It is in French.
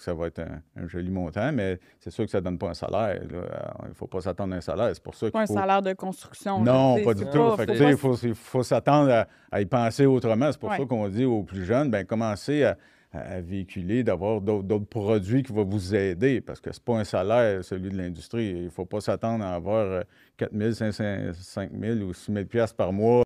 ça va être un, joli montant, mais c'est sûr que ça ne donne pas un salaire. Euh, il ne faut pas s'attendre à un salaire. C'est pour ça pas un salaire de construction. Non, pas du tout. Il faut, s'attendre à, y penser autrement. C'est pour ça qu'on dit aux plus jeunes, ben commencez à, véhiculer, d'avoir d'autres produits qui vont vous aider, parce que ce n'est pas un salaire, celui de l'industrie. Il ne faut pas s'attendre à avoir 4 000, 5 000 ou 6 000 par mois.